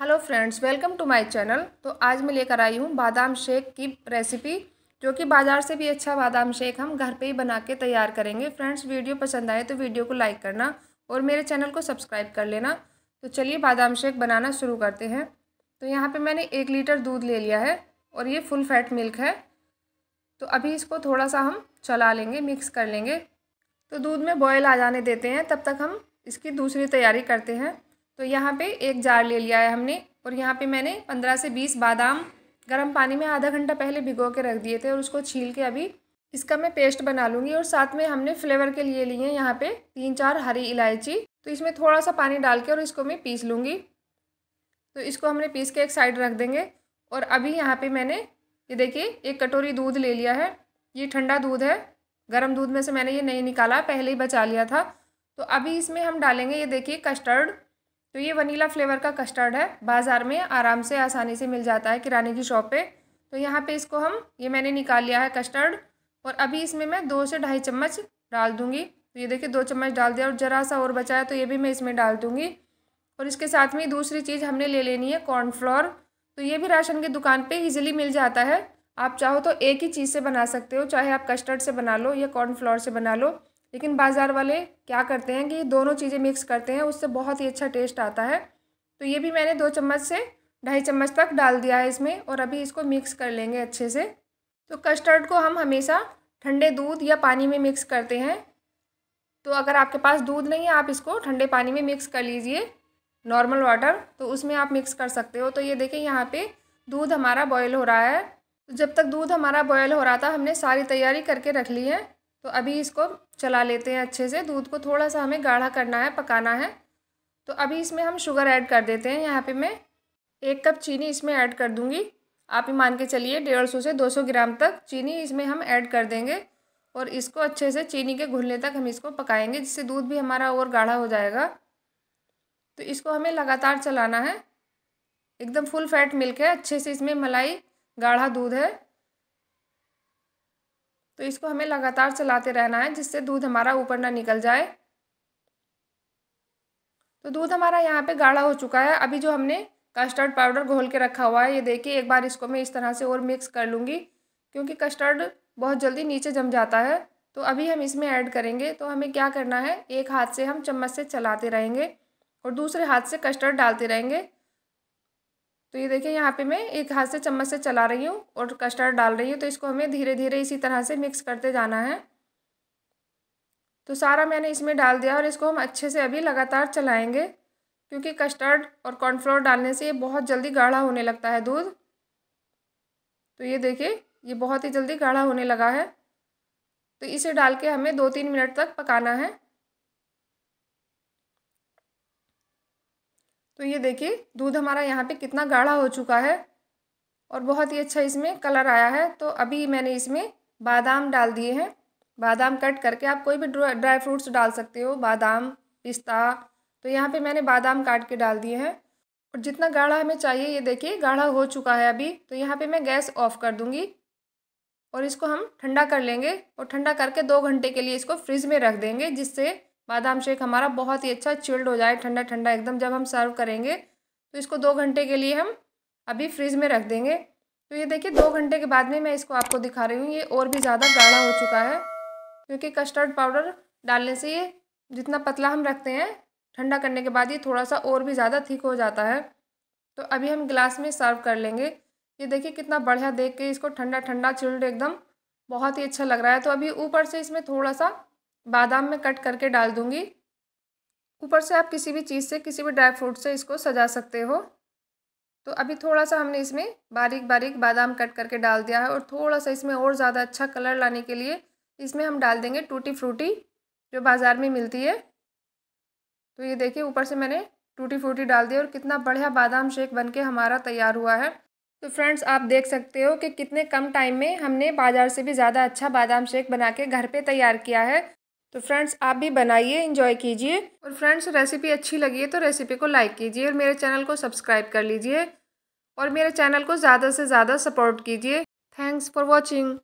hello friends welcome to my channel तो आज मैं लेकर आई हूँ बादाम शेक की रेसिपी जो कि बाज़ार से भी अच्छा बादाम शेक हम घर पे ही बना के तैयार करेंगे फ्रेंड्स वीडियो पसंद आए तो वीडियो को लाइक करना और मेरे चैनल को सब्सक्राइब कर लेना तो चलिए बादाम शेक बनाना शुरू करते हैं तो यहाँ पर मैंने एक लीटर दूध ले लिया है और ये फुल फैट मिल्क है तो अभी इसको थोड़ा सा हम चला लेंगे मिक्स कर लेंगे तो दूध में बॉयल आ जाने देते हैं तब तक हम इसकी दूसरी तैयारी करते हैं तो यहाँ पे एक जार ले लिया है हमने और यहाँ पे मैंने पंद्रह से बीस बादाम गर्म पानी में आधा घंटा पहले भिगो के रख दिए थे और उसको छील के अभी इसका मैं पेस्ट बना लूँगी और साथ में हमने फ्लेवर के लिए लिए यहाँ पर तीन चार हरी इलायची तो इसमें थोड़ा सा पानी डाल के और इसको मैं पीस लूँगी तो इसको हमने पीस के एक साइड रख देंगे और अभी यहाँ पर मैंने ये देखिए एक कटोरी दूध ले लिया है ये ठंडा दूध है गर्म दूध में से मैंने ये नहीं निकाला पहले ही बचा लिया था तो अभी इसमें हम डालेंगे ये देखिए कस्टर्ड तो ये वनीला फ्लेवर का कस्टर्ड है बाज़ार में आराम से आसानी से मिल जाता है किराने की शॉप पे तो यहाँ पे इसको हम ये मैंने निकाल लिया है कस्टर्ड और अभी इसमें मैं दो से ढाई चम्मच डाल दूँगी तो ये देखिए दो चम्मच डाल दिया और ज़रा सा और बचा है तो ये भी मैं इसमें डाल दूँगी और इसके साथ में दूसरी चीज़ हमने ले लेनी है कॉर्नफ्लोर तो ये भी राशन की दुकान पर ईजिली मिल जाता है आप चाहो तो एक ही चीज़ से बना सकते हो चाहे आप कस्टर्ड से बना लो या कॉर्नफ्लोर से बना लो लेकिन बाज़ार वाले क्या करते हैं कि दोनों चीज़ें मिक्स करते हैं उससे बहुत ही अच्छा टेस्ट आता है तो ये भी मैंने दो चम्मच से ढाई चम्मच तक डाल दिया है इसमें और अभी इसको मिक्स कर लेंगे अच्छे से तो कस्टर्ड को हम हमेशा ठंडे दूध या पानी में मिक्स करते हैं तो अगर आपके पास दूध नहीं है आप इसको ठंडे पानी में मिक्स कर लीजिए नॉर्मल वाटर तो उसमें आप मिक्स कर सकते हो तो ये देखें यहाँ पे दूध हमारा बॉयल हो रहा है तो जब तक दूध हमारा बॉयल हो रहा था हमने सारी तैयारी करके रख ली है तो अभी इसको चला लेते हैं अच्छे से दूध को थोड़ा सा हमें गाढ़ा करना है पकाना है तो अभी इसमें हम शुगर ऐड कर देते हैं यहाँ पे मैं एक कप चीनी इसमें ऐड कर दूँगी आप ही मान के चलिए डेढ़ सौ से दो सौ ग्राम तक चीनी इसमें हम ऐड कर देंगे और इसको अच्छे से चीनी के घुलने तक हम इसको पकाएंगे जिससे दूध भी हमारा और गाढ़ा हो जाएगा तो इसको हमें लगातार चलाना है एकदम फुल फैट मिल्क है अच्छे से इसमें मलाई गाढ़ा दूध है तो इसको हमें लगातार चलाते रहना है जिससे दूध हमारा ऊपर ना निकल जाए तो दूध हमारा यहाँ पे गाढ़ा हो चुका है अभी जो हमने कस्टर्ड पाउडर घोल के रखा हुआ है ये देखिए एक बार इसको मैं इस तरह से और मिक्स कर लूँगी क्योंकि कस्टर्ड बहुत जल्दी नीचे जम जाता है तो अभी हम इसमें ऐड करेंगे तो हमें क्या करना है एक हाथ से हम चम्मच से चलाते रहेंगे और दूसरे हाथ से कस्टर्ड डालते रहेंगे तो ये देखिए यहाँ पे मैं एक हाथ से चम्मच से चला रही हूँ और कस्टर्ड डाल रही हूँ तो इसको हमें धीरे धीरे इसी तरह से मिक्स करते जाना है तो सारा मैंने इसमें डाल दिया और इसको हम अच्छे से अभी लगातार चलाएँगे क्योंकि कस्टर्ड और कॉर्नफ्लोर डालने से ये बहुत जल्दी गाढ़ा होने लगता है दूध तो ये देखिए ये बहुत ही जल्दी गाढ़ा होने लगा है तो इसे डाल के हमें दो तीन मिनट तक पकाना है तो ये देखिए दूध हमारा यहाँ पे कितना गाढ़ा हो चुका है और बहुत ही अच्छा इसमें कलर आया है तो अभी मैंने इसमें बादाम डाल दिए हैं बादाम कट करके आप कोई भी ड्राई फ्रूट्स डाल सकते हो बादाम पिस्ता तो यहाँ पे मैंने बादाम काट के डाल दिए हैं और जितना गाढ़ा हमें चाहिए ये देखिए गाढ़ा हो चुका है अभी तो यहाँ पर मैं गैस ऑफ कर दूँगी और इसको हम ठंडा कर लेंगे और ठंडा करके दो घंटे के लिए इसको फ्रिज में रख देंगे जिससे बादाम शेक हमारा बहुत ही अच्छा चिल्ड हो जाए ठंडा ठंडा एकदम जब हम सर्व करेंगे तो इसको दो घंटे के लिए हम अभी फ्रिज में रख देंगे तो ये देखिए दो घंटे के बाद में मैं इसको आपको दिखा रही हूँ ये और भी ज़्यादा गाढ़ा हो चुका है क्योंकि कस्टर्ड पाउडर डालने से ये जितना पतला हम रखते हैं ठंडा करने के बाद ये थोड़ा सा और भी ज़्यादा थिक हो जाता है तो अभी हम गिलास में सर्व कर लेंगे ये देखिए कितना बढ़िया देख के इसको ठंडा ठंडा चिल्ड एकदम बहुत ही अच्छा लग रहा है तो अभी ऊपर से इसमें थोड़ा सा बादाम में कट करके डाल दूँगी ऊपर से आप किसी भी चीज़ से किसी भी ड्राई फ्रूट से इसको सजा सकते हो तो अभी थोड़ा सा हमने इसमें बारीक बारीक बादाम कट करके डाल दिया है और थोड़ा सा इसमें और ज़्यादा अच्छा कलर लाने के लिए इसमें हम डाल देंगे टूटी फ्रूटी जो बाज़ार में मिलती है तो ये देखिए ऊपर से मैंने टूटी फ्रूटी डाल दी और कितना बढ़िया बादाम शेक के हमारा तैयार हुआ है तो फ्रेंड्स आप देख सकते हो कि कितने कम टाइम में हमने बाज़ार से भी ज़्यादा अच्छा बादाम शेक बना के घर पे तैयार किया है तो फ्रेंड्स आप भी बनाइए इंजॉय कीजिए और फ्रेंड्स रेसिपी अच्छी लगी है तो रेसिपी को लाइक कीजिए और मेरे चैनल को सब्सक्राइब कर लीजिए और मेरे चैनल को ज़्यादा से ज़्यादा सपोर्ट कीजिए थैंक्स फॉर वॉचिंग